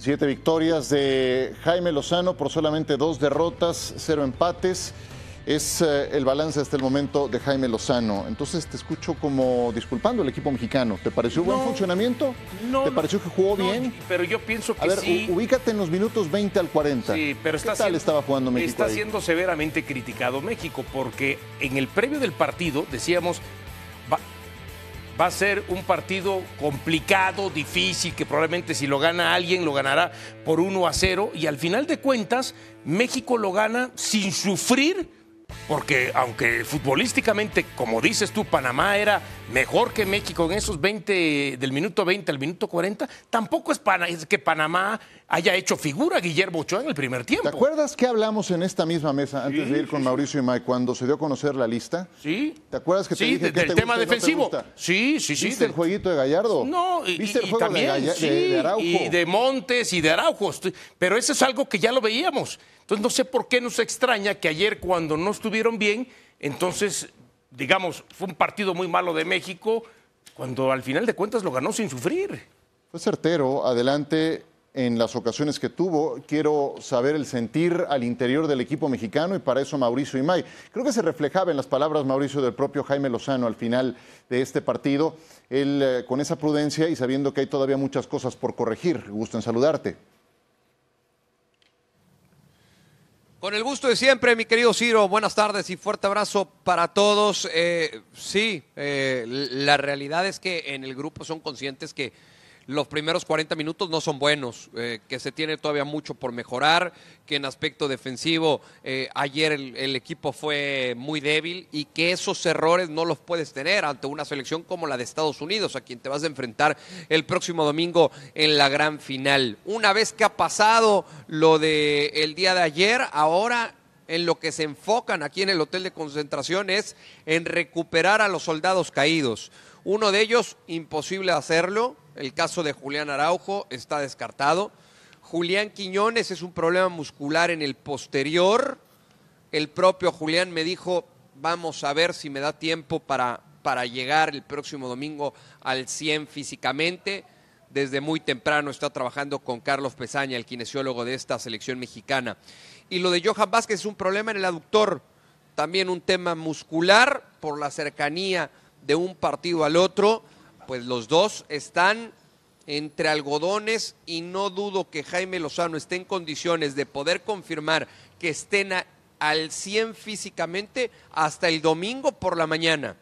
Siete victorias de Jaime Lozano por solamente dos derrotas, cero empates. Es eh, el balance hasta el momento de Jaime Lozano. Entonces te escucho como disculpando al equipo mexicano. ¿Te pareció buen funcionamiento? No, ¿Te pareció que jugó bien? Pero yo pienso que A ver, ubícate en los minutos 20 al 40. Sí, pero está ¿Qué tal estaba jugando México Está siendo severamente criticado México porque en el previo del partido decíamos Va a ser un partido complicado, difícil, que probablemente si lo gana alguien lo ganará por 1 a 0. Y al final de cuentas, México lo gana sin sufrir, porque aunque futbolísticamente, como dices tú, Panamá era mejor que México en esos 20, del minuto 20 al minuto 40, tampoco es, que Panamá haya hecho figura Guillermo Ochoa en el primer tiempo. ¿Te acuerdas que hablamos en esta misma mesa antes de ir con Mauricio y Mike cuando se dio a conocer la lista? Sí. ¿Te acuerdas que te dije que del tema defensivo? Sí, sí, sí. ¿Viste el jueguito de Gallardo? No, y, de, Y de Montes y de Araujo. Pero eso es algo que ya lo veíamos. Entonces no sé por qué nos extraña que ayer cuando no estuvieron bien, entonces digamos, fue un partido muy malo de México, cuando al final de cuentas lo ganó sin sufrir. Fue certero, adelante en las ocasiones que tuvo. Quiero saber el sentir al interior del equipo mexicano y para eso Mauricio y May. Creo que se reflejaba en las palabras, Mauricio, del propio Jaime Lozano al final de este partido. Él eh, con esa prudencia y sabiendo que hay todavía muchas cosas por corregir. Gusto en saludarte. Con el gusto de siempre, mi querido Ciro, buenas tardes y fuerte abrazo para todos. Eh, sí, eh, la realidad es que en el grupo son conscientes que los primeros 40 minutos no son buenos, eh, que se tiene todavía mucho por mejorar, que en aspecto defensivo eh, ayer el, equipo fue muy débil y que esos errores no los puedes tener ante una selección como la de Estados Unidos, a quien te vas a enfrentar el próximo domingo en la gran final. Una vez que ha pasado lo del el día de ayer, ahora en lo que se enfocan aquí en el hotel de concentración es en recuperar a los soldados caídos. Uno de ellos, imposible hacerlo, el caso de Julián Araujo está descartado. Julián Quiñones es un problema muscular en el posterior. El propio Julián me dijo, vamos a ver si me da tiempo para, para llegar el próximo domingo al 100 físicamente. Desde muy temprano está trabajando con Carlos Pesaña, el kinesiólogo de esta selección mexicana. Y lo de Johan Vázquez es un problema en el aductor, también un tema muscular por la cercanía de un partido al otro pues los dos están entre algodones y no dudo que Jaime Lozano esté en condiciones de poder confirmar que estén al 100 físicamente hasta el domingo por la mañana.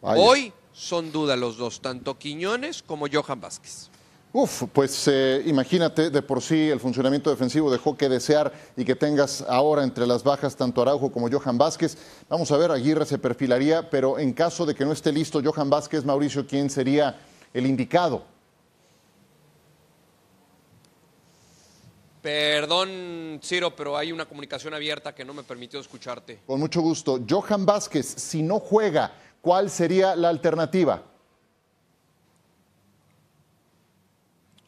Hoy son duda los dos, tanto Quiñones como Johan Vázquez. Uf, pues eh, imagínate, de por sí el funcionamiento defensivo dejó que desear y que tengas ahora entre las bajas tanto Araujo como Johan Vázquez. Vamos a ver, Aguirre se perfilaría, pero en caso de que no esté listo Johan Vázquez, Mauricio, ¿quién sería el indicado? Perdón, Ciro, pero hay una comunicación abierta que no me permitió escucharte. Con mucho gusto. Johan Vázquez, si no juega, ¿cuál sería la alternativa?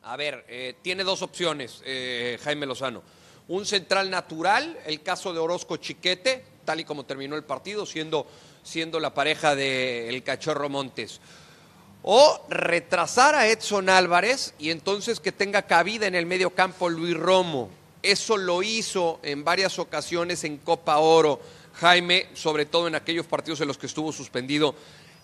A ver, eh, tiene dos opciones, eh, Jaime Lozano. Un central natural, el caso de Orozco Chiquete, tal y como terminó el partido, siendo, siendo la pareja del cachorro Montes. O retrasar a Edson Álvarez y entonces que tenga cabida en el medio campo Luis Romo. Eso lo hizo en varias ocasiones en Copa Oro, Jaime, sobre todo en aquellos partidos en los que estuvo suspendido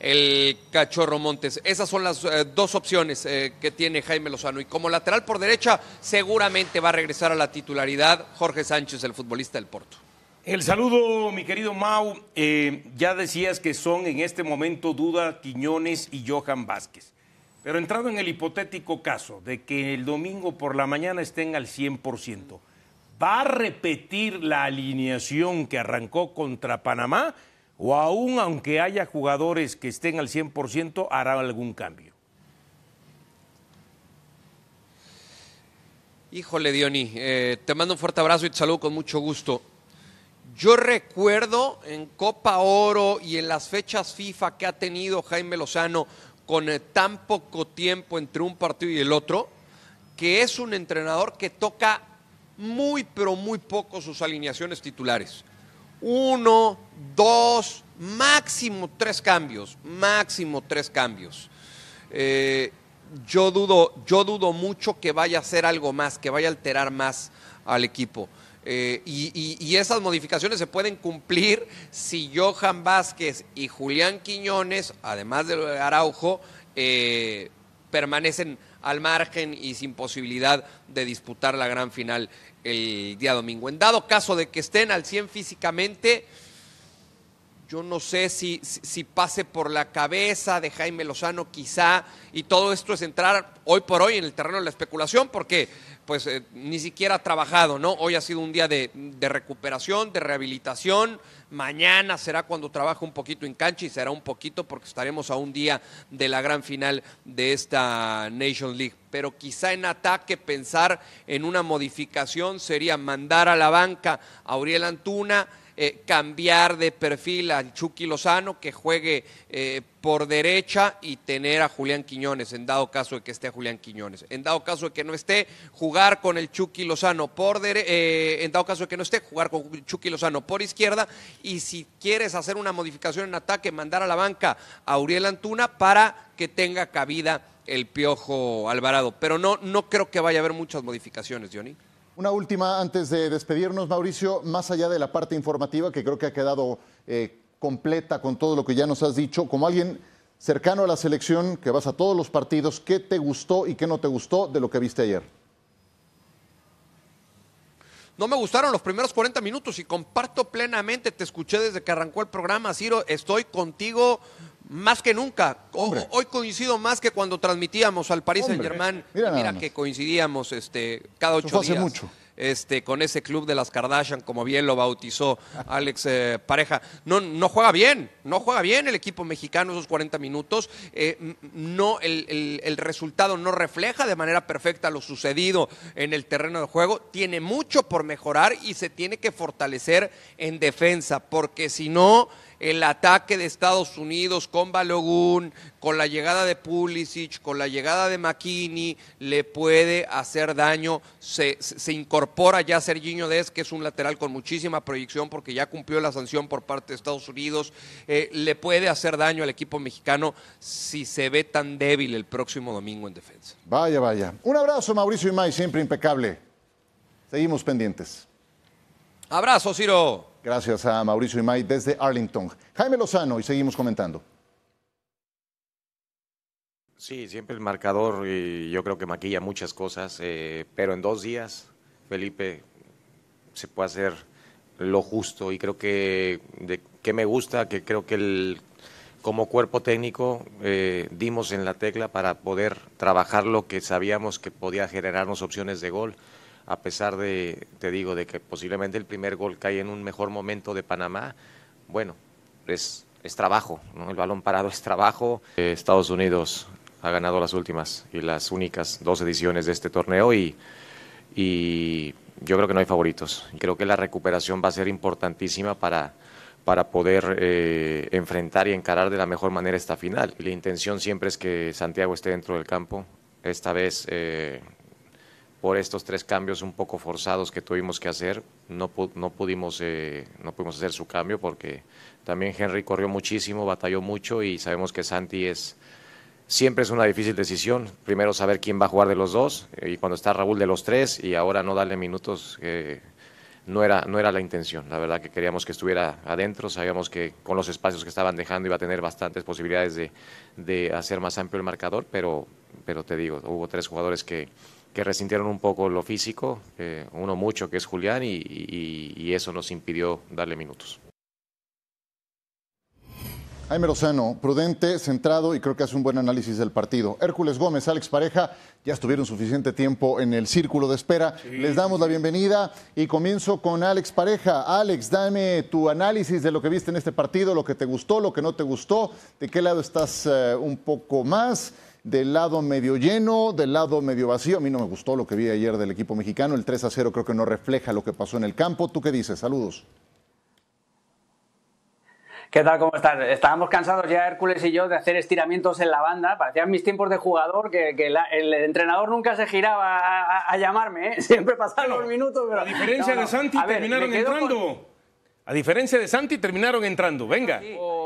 el Cachorro Montes. Esas son las eh, dos opciones eh, que tiene Jaime Lozano. Y como lateral por derecha, seguramente va a regresar a la titularidad Jorge Sánchez, el futbolista del Porto. El saludo, mi querido Mau. Eh, ya decías que son en este momento Duda, Quiñones y Johan Vázquez. Pero entrando en el hipotético caso de que el domingo por la mañana estén al 100%, ¿va a repetir la alineación que arrancó contra Panamá? o aún aunque haya jugadores que estén al 100%, hará algún cambio? Híjole, Diony, eh, te mando un fuerte abrazo y te saludo con mucho gusto. Yo recuerdo en Copa Oro y en las fechas FIFA que ha tenido Jaime Lozano con eh, tan poco tiempo entre un partido y el otro, que es un entrenador que toca muy, pero muy poco sus alineaciones titulares uno, dos, máximo tres cambios, máximo tres cambios. Eh, yo, dudo, yo dudo mucho que vaya a hacer algo más, que vaya a alterar más al equipo. Eh, y, esas modificaciones se pueden cumplir si Johan Vázquez y Julián Quiñones, además de Araujo, eh, permanecen al margen y sin posibilidad de disputar la gran final el día domingo. En dado caso de que estén al 100 físicamente, yo no sé si, si, si, pase por la cabeza de Jaime Lozano quizá, y todo esto es entrar hoy por hoy en el terreno de la especulación, porque pues eh, ni siquiera ha trabajado, ¿no? Hoy ha sido un día de, recuperación, de rehabilitación. Mañana será cuando trabaje un poquito en cancha y será un poquito porque estaremos a un día de la gran final de esta Nation League. Pero quizá en ataque pensar en una modificación sería mandar a la banca a Uriel Antuna eh, cambiar de perfil al Chucky Lozano, que juegue eh, por derecha y tener a Julián Quiñones, en dado caso de que esté Julián Quiñones. En dado caso de que no esté, jugar con el Chucky Lozano por eh, en dado caso de que no esté, jugar con Lozano por izquierda. Y si quieres hacer una modificación en ataque, mandar a la banca a Uriel Antuna para que tenga cabida el Piojo Alvarado. Pero no, no creo que vaya a haber muchas modificaciones, Johnny. Una última antes de despedirnos, Mauricio, más allá de la parte informativa que creo que ha quedado eh, completa con todo lo que ya nos has dicho, como alguien cercano a la selección que vas a todos los partidos, ¿qué te gustó y qué no te gustó de lo que viste ayer? No me gustaron los primeros 40 minutos y comparto plenamente, te escuché desde que arrancó el programa, Ciro, estoy contigo más que nunca. Hoy coincido más que cuando transmitíamos al París Saint Germain. Mira, que coincidíamos este, cada ocho días. Este, con ese club de las Kardashian, como bien lo bautizó Alex eh, Pareja. No, no juega bien, no juega bien el equipo mexicano esos 40 minutos. Eh, no, el, el, resultado no refleja de manera perfecta lo sucedido en el terreno de juego. Tiene mucho por mejorar y se tiene que fortalecer en defensa, porque si no el ataque de Estados Unidos con Balogún, con la llegada de Pulisic, con la llegada de McKinney, le puede hacer daño. Se, incorpora ya Serginho Dez, que es un lateral con muchísima proyección porque ya cumplió la sanción por parte de Estados Unidos. Eh, le puede hacer daño al equipo mexicano si se ve tan débil el próximo domingo en defensa. Vaya, vaya. Un abrazo, Mauricio Imay, siempre impecable. Seguimos pendientes. Abrazo, Ciro. Gracias a Mauricio y Imay desde Arlington. Jaime Lozano, y seguimos comentando. Sí, siempre el marcador y yo creo que maquilla muchas cosas, eh, pero en dos días, Felipe, se puede hacer lo justo y creo que de que me gusta, que creo que el, como cuerpo técnico eh, dimos en la tecla para poder trabajar lo que sabíamos que podía generarnos opciones de gol a pesar de, te digo, de que posiblemente el primer gol cae en un mejor momento de Panamá, bueno, es, es trabajo, ¿no? el balón parado es trabajo. Eh, Estados Unidos ha ganado las últimas y las únicas dos ediciones de este torneo y, yo creo que no hay favoritos. Creo que la recuperación va a ser importantísima para, para poder eh, enfrentar y encarar de la mejor manera esta final. La intención siempre es que Santiago esté dentro del campo. Esta vez eh, por estos tres cambios un poco forzados que tuvimos que hacer. No, pudimos, eh, no pudimos hacer su cambio porque también Henry corrió muchísimo, batalló mucho y sabemos que Santi es... Siempre es una difícil decisión, primero saber quién va a jugar de los dos, eh, y cuando está Raúl de los tres, y ahora no darle minutos, eh, no, era, no era la intención. La verdad que queríamos que estuviera adentro, sabíamos que con los espacios que estaban dejando iba a tener bastantes posibilidades de, de hacer más amplio el marcador, pero, pero te digo, hubo tres jugadores que, que resintieron un poco lo físico, eh, uno mucho que es Julián, y, eso nos impidió darle minutos. Jaime Lozano, prudente, centrado y creo que hace un buen análisis del partido. Hércules Gómez, Alex Pareja, ya estuvieron suficiente tiempo en el círculo de espera. Les damos la bienvenida y comienzo con Alex Pareja. Alex, dame tu análisis de lo que viste en este partido, lo que te gustó, lo que no te gustó, de qué lado estás eh, un poco más del lado medio lleno, del lado medio vacío. A mí no me gustó lo que vi ayer del equipo mexicano. El 3 a 0 creo que no refleja lo que pasó en el campo. ¿Tú qué dices? Saludos. ¿Qué tal? ¿Cómo estás? Estábamos cansados ya Hércules y yo de hacer estiramientos en la banda. Parecían mis tiempos de jugador que, el entrenador nunca se giraba a, llamarme. ¿eh? Siempre pasaban los minutos. Pero... A diferencia de Santi, terminaron entrando. A diferencia de Santi, terminaron entrando. Venga. Oh.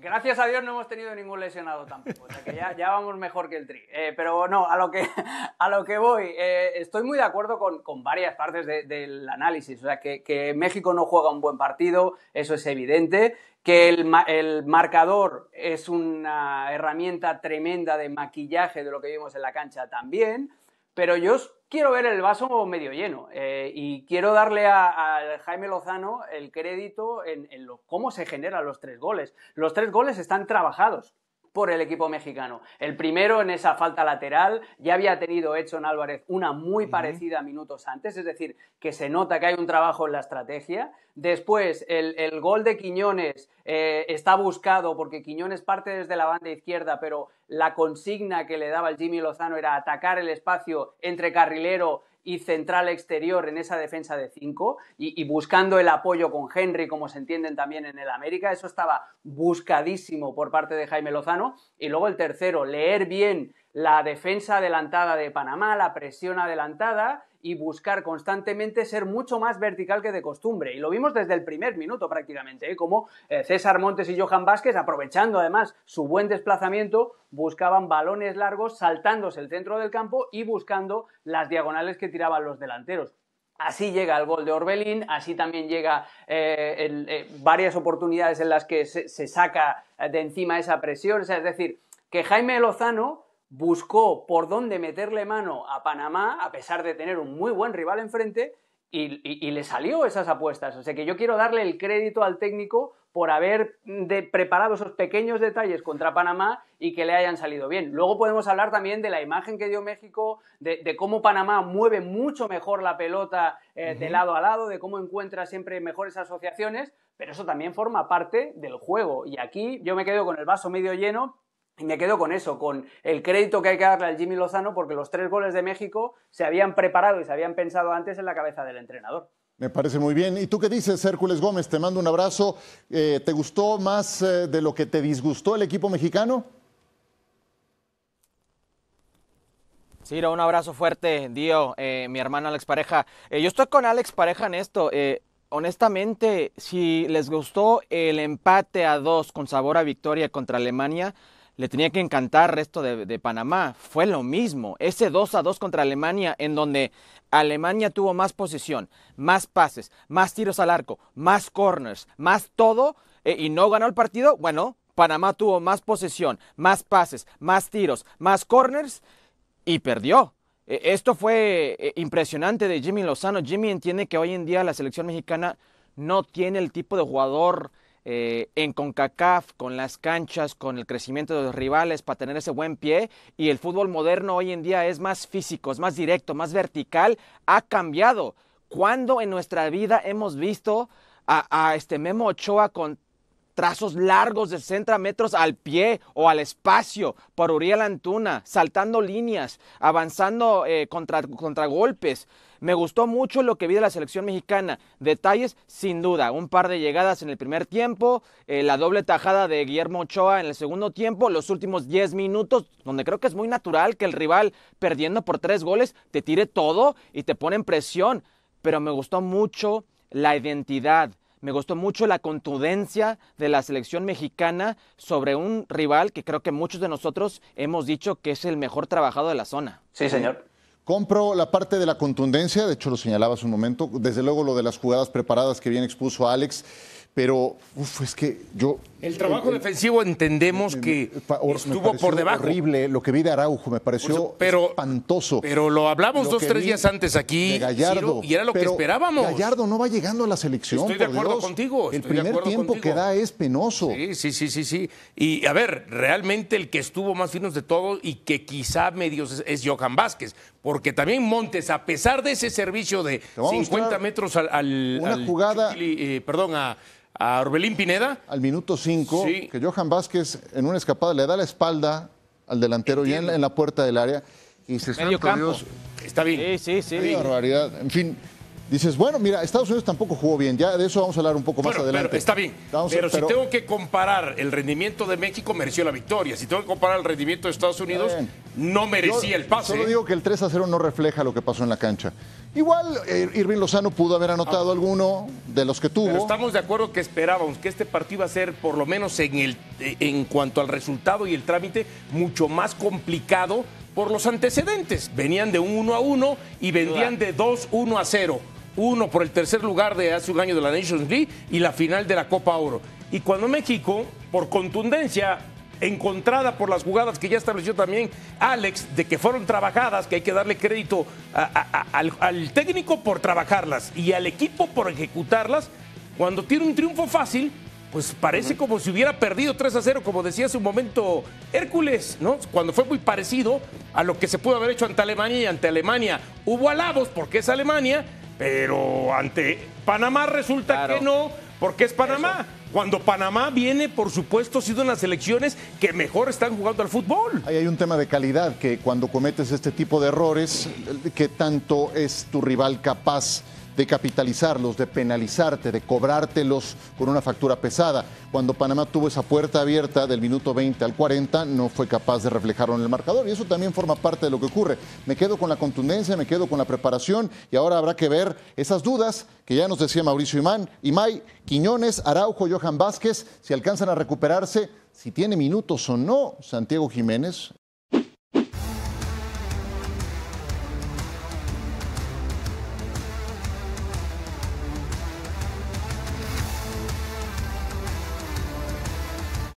Gracias a Dios no hemos tenido ningún lesionado tampoco, o sea que ya, vamos mejor que el tri. Eh, pero no, a lo que, a lo que voy, eh, estoy muy de acuerdo con, varias partes del análisis, o sea, que, México no juega un buen partido, eso es evidente, que el, el marcador es una herramienta tremenda de maquillaje de lo que vimos en la cancha también, pero yo quiero ver el vaso medio lleno eh, y quiero darle a, Jaime Lozano el crédito en, cómo se generan los tres goles. Los tres goles están trabajados por el equipo mexicano. El primero en esa falta lateral, ya había tenido Edson Álvarez una muy parecida minutos antes, es decir, que se nota que hay un trabajo en la estrategia. Después, el, gol de Quiñones eh, está buscado porque Quiñones parte desde la banda izquierda, pero la consigna que le daba el Jimmy Lozano era atacar el espacio entre carrilero y central exterior en esa defensa de 5 y, y, buscando el apoyo con Henry, como se entienden también en el América. Eso estaba buscadísimo por parte de Jaime Lozano. Y luego el tercero, leer bien la defensa adelantada de Panamá, la presión adelantada y buscar constantemente ser mucho más vertical que de costumbre. Y lo vimos desde el primer minuto prácticamente, ¿eh? como eh, César Montes y Johan Vázquez, aprovechando además su buen desplazamiento, buscaban balones largos saltándose el centro del campo y buscando las diagonales que tiraban los delanteros. Así llega el gol de Orbelín, así también llega eh, varias oportunidades en las que se, saca de encima esa presión. es decir, que Jaime Lozano buscó por dónde meterle mano a Panamá, a pesar de tener un muy buen rival enfrente, y, le salió esas apuestas. O sea que yo quiero darle el crédito al técnico por haber mm, preparado esos pequeños detalles contra Panamá y que le hayan salido bien. Luego podemos hablar también de la imagen que dio México, de, cómo Panamá mueve mucho mejor la pelota eh, de lado a lado, de cómo encuentra siempre mejores asociaciones, pero eso también forma parte del juego. Y aquí yo me quedo con el vaso medio lleno, y me quedo con eso, con el crédito que hay que darle al Jimmy Lozano, porque los tres goles de México se habían preparado y se habían pensado antes en la cabeza del entrenador. Me parece muy bien. ¿Y tú qué dices, Hércules Gómez? Te mando un abrazo. Eh, ¿Te gustó más eh, de lo que te disgustó el equipo mexicano? Ciro, un abrazo fuerte, Dio, eh, mi hermano Alex Pareja. yo estoy con Alex Pareja en esto honestamente, si les gustó el empate a dos con sabor a victoria contra Alemania, le tenía que encantar esto resto de, Panamá. Fue lo mismo. Ese 2 a 2 contra Alemania, en donde Alemania tuvo más posesión, más pases, más tiros al arco, más corners, más todo, eh, y no ganó el partido. Bueno, Panamá tuvo más posesión, más pases, más tiros, más corners, y perdió. E, esto fue eh, impresionante de Jimmy Lozano. Jimmy entiende que hoy en día la selección mexicana no tiene el tipo de jugador eh, en CONCACAF, con las canchas, con el crecimiento de los rivales para tener ese buen pie. Y el fútbol moderno hoy en día es más físico, es más directo, más vertical, ha cambiado. cuando en nuestra vida hemos visto a, a este Memo Ochoa con Trazos largos de centra metros al pie o al espacio por Uriel Antuna, saltando líneas, avanzando eh, contra, golpes. Me gustó mucho lo que vi de la selección mexicana. Detalles, sin duda. Un par de llegadas en el primer tiempo, eh, la doble tajada de Guillermo Ochoa en el segundo tiempo, los últimos 10 minutos, donde creo que es muy natural que el rival, perdiendo por tres goles, te tire todo y te pone en presión. Pero me gustó mucho la identidad, me gustó mucho la contundencia de la selección mexicana sobre un rival que creo que muchos de nosotros hemos dicho que es el mejor trabajado de la zona. Sí, señor. Compro la parte de la contundencia, de hecho lo señalaba hace un momento, desde luego lo de las jugadas preparadas que bien expuso Alex, pero uf, es que yo el trabajo defensivo entendemos que estuvo por debajo. Horrible lo que vi de Araujo, me pareció espantoso. Pero lo hablamos dos, tres días antes aquí, Gallardo, y era lo que esperábamos. Gallardo no va llegando a la selección. Estoy de acuerdo contigo. El primer tiempo que da es penoso. Sí, sí, sí, sí, Y a ver, realmente el que estuvo más fino de todo y que quizá medios es, Johan Vázquez, porque también Montes, a pesar de ese servicio de 50 metros al, una jugada, eh, perdón, a a Orbelín Pineda. Al minuto 5, que Johan Vázquez en una escapada le da la espalda al delantero ya en la, puerta del área. Y se Medio Está bien. Sí, sí, sí. barbaridad. En fin, dices, bueno, mira, Estados Unidos tampoco jugó bien, ya de eso vamos a hablar un poco más adelante. está bien, pero, si tengo que comparar el rendimiento de México, mereció la victoria. Si tengo que comparar el rendimiento de Estados Unidos, no merecía el pase. Solo digo que el 3 a 0 no refleja lo que pasó en la cancha. Igual eh, Irving Lozano pudo haber anotado ah. alguno de los que tuvo. Pero estamos de acuerdo que esperábamos que este partido iba a ser, por lo menos en, el, eh, en cuanto al resultado y el trámite, mucho más complicado por los antecedentes. Venían de un 1 a 1 y vendían de 2-1 a 0 uno por el tercer lugar de hace un año de la Nations League y la final de la Copa Oro. Y cuando México, por contundencia encontrada por las jugadas que ya estableció también Alex, de que fueron trabajadas, que hay que darle crédito al, técnico por trabajarlas y al equipo por ejecutarlas, cuando tiene un triunfo fácil, pues parece como si hubiera perdido 3 a 0, como decía hace un momento Hércules, ¿no? Cuando fue muy parecido a lo que se pudo haber hecho ante Alemania y ante Alemania. Hubo alabos porque es Alemania, pero ante Panamá resulta que no, porque es Panamá. Cuando Panamá viene, por supuesto, ha sido en las elecciones que mejor están jugando al fútbol. Ahí hay un tema de calidad, que cuando cometes este tipo de errores, que tanto es tu rival capaz de capitalizarlos, de penalizarte, de cobrártelos con una factura pesada. Cuando Panamá tuvo esa puerta abierta del minuto 20 al 40, no fue capaz de reflejarlo en el marcador. Y eso también forma parte de lo que ocurre. Me quedo con la contundencia, me quedo con la preparación y ahora habrá que ver esas dudas que ya nos decía Mauricio Imán, Imay, Quiñones, Araujo, Johan Vázquez, si alcanzan a recuperarse, si tiene minutos o no Santiago Jiménez